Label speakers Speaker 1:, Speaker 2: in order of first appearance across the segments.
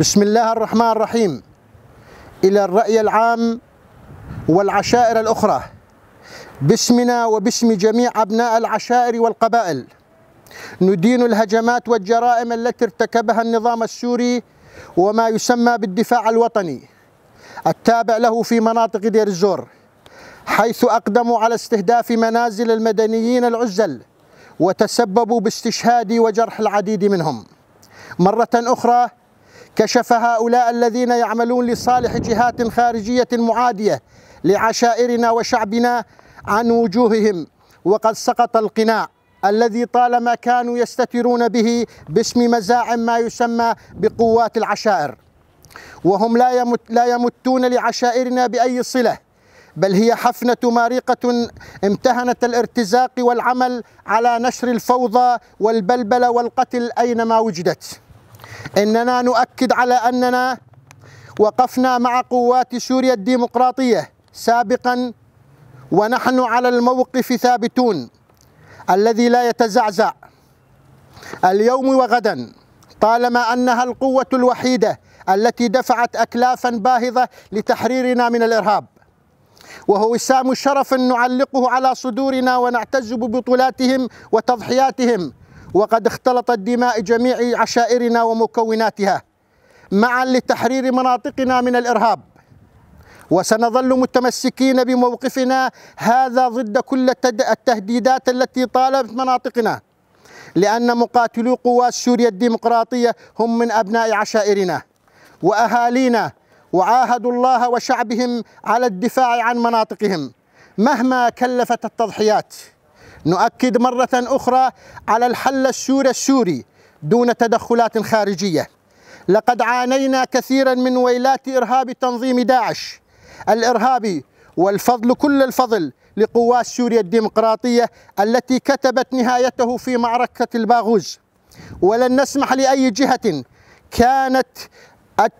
Speaker 1: بسم الله الرحمن الرحيم إلى الرأي العام والعشائر الأخرى باسمنا وباسم جميع أبناء العشائر والقبائل ندين الهجمات والجرائم التي ارتكبها النظام السوري وما يسمى بالدفاع الوطني التابع له في مناطق دير الزور حيث أقدموا على استهداف منازل المدنيين العزل وتسببوا باستشهاد وجرح العديد منهم مرة أخرى كشف هؤلاء الذين يعملون لصالح جهات خارجية معادية لعشائرنا وشعبنا عن وجوههم وقد سقط القناع الذي طالما كانوا يستترون به باسم مزاعم ما يسمى بقوات العشائر وهم لا, يمت لا يمتون لعشائرنا بأي صلة بل هي حفنة مارقة امتهنت الارتزاق والعمل على نشر الفوضى والبلبلة والقتل أينما وجدت إننا نؤكد على أننا وقفنا مع قوات سوريا الديمقراطية سابقا ونحن على الموقف ثابتون الذي لا يتزعزع اليوم وغدا طالما أنها القوة الوحيدة التي دفعت أكلافا باهظة لتحريرنا من الإرهاب وهو وسام شرف نعلقه على صدورنا ونعتز ببطولاتهم وتضحياتهم وقد اختلطت دماء جميع عشائرنا ومكوناتها معا لتحرير مناطقنا من الإرهاب وسنظل متمسكين بموقفنا هذا ضد كل التهديدات التي طالبت مناطقنا لأن مقاتلو قوات سوريا الديمقراطية هم من أبناء عشائرنا وأهالينا وعاهدوا الله وشعبهم على الدفاع عن مناطقهم مهما كلفت التضحيات نؤكد مرة أخرى على الحل الشورى السوري دون تدخلات خارجية لقد عانينا كثيرا من ويلات إرهاب تنظيم داعش الإرهابي والفضل كل الفضل لقوات سوريا الديمقراطية التي كتبت نهايته في معركة الباغوز ولن نسمح لأي جهة كانت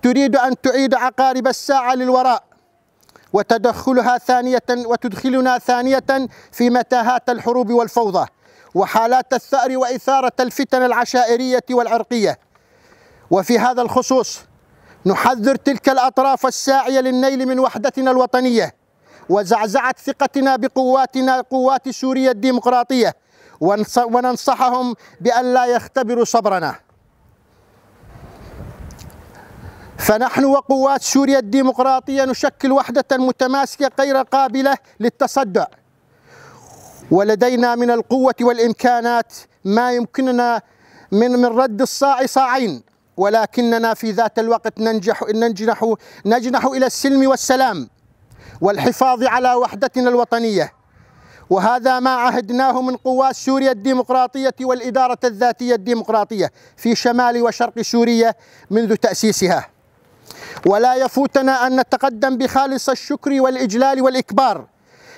Speaker 1: تريد أن تعيد عقارب الساعة للوراء وتدخلها ثانية وتدخلنا ثانية في متاهات الحروب والفوضى وحالات الثأر وإثارة الفتن العشائرية والعرقية وفي هذا الخصوص نحذر تلك الأطراف الساعية للنيل من وحدتنا الوطنية وزعزعة ثقتنا بقواتنا قوات سوريا الديمقراطية وننصحهم بأن لا يختبروا صبرنا فنحن وقوات سوريا الديمقراطية نشكل وحدة متماسكة غير قابلة للتصدع ولدينا من القوة والإمكانات ما يمكننا من من رد الصاع صاعين ولكننا في ذات الوقت ننجح ننجح نجنح إلى السلم والسلام والحفاظ على وحدتنا الوطنية وهذا ما عهدناه من قوات سوريا الديمقراطية والإدارة الذاتية الديمقراطية في شمال وشرق سوريا منذ تأسيسها ولا يفوتنا أن نتقدم بخالص الشكر والإجلال والإكبار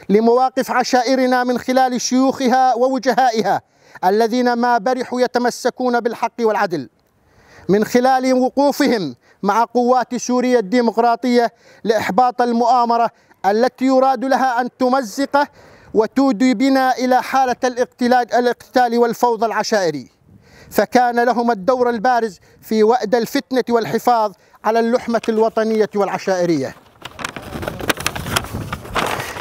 Speaker 1: لمواقف عشائرنا من خلال شيوخها ووجهائها الذين ما برحوا يتمسكون بالحق والعدل من خلال وقوفهم مع قوات سوريا الديمقراطية لإحباط المؤامرة التي يراد لها أن تمزق وتودي بنا إلى حالة الاقتتال والفوضى العشائري فكان لهم الدور البارز في وأد الفتنة والحفاظ على اللحمة الوطنية والعشائرية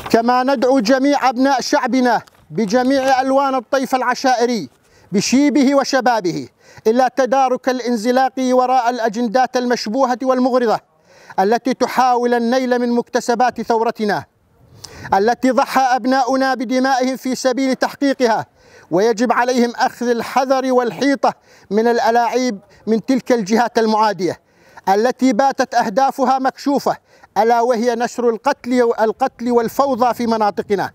Speaker 1: كما ندعو جميع أبناء شعبنا بجميع ألوان الطيف العشائري بشيبه وشبابه إلى تدارك الانزلاق وراء الأجندات المشبوهة والمغرضة التي تحاول النيل من مكتسبات ثورتنا التي ضحى أبناؤنا بدمائهم في سبيل تحقيقها ويجب عليهم أخذ الحذر والحيطة من الألاعيب من تلك الجهات المعادية التي باتت أهدافها مكشوفة ألا وهي نشر القتل القتل والفوضى في مناطقنا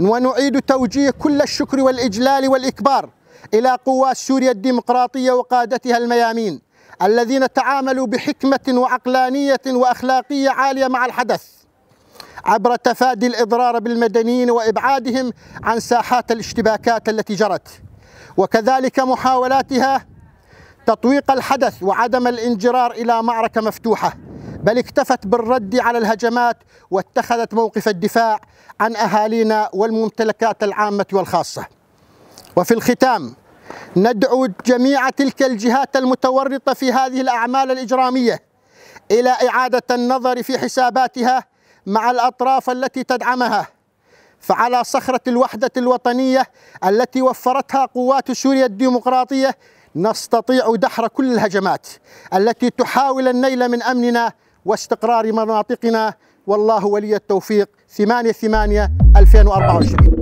Speaker 1: ونعيد توجيه كل الشكر والإجلال والإكبار إلى قوات سوريا الديمقراطية وقادتها الميامين الذين تعاملوا بحكمة وعقلانية وأخلاقية عالية مع الحدث عبر تفادي الإضرار بالمدنيين وإبعادهم عن ساحات الاشتباكات التي جرت وكذلك محاولاتها تطويق الحدث وعدم الانجرار إلى معركة مفتوحة بل اكتفت بالرد على الهجمات واتخذت موقف الدفاع عن أهالينا والممتلكات العامة والخاصة وفي الختام ندعو جميع تلك الجهات المتورطة في هذه الأعمال الإجرامية إلى إعادة النظر في حساباتها مع الأطراف التي تدعمها فعلى صخرة الوحدة الوطنية التي وفرتها قوات سوريا الديمقراطية نستطيع دحر كل الهجمات التي تحاول النيل من أمننا واستقرار مناطقنا والله ولي التوفيق 8 8 2024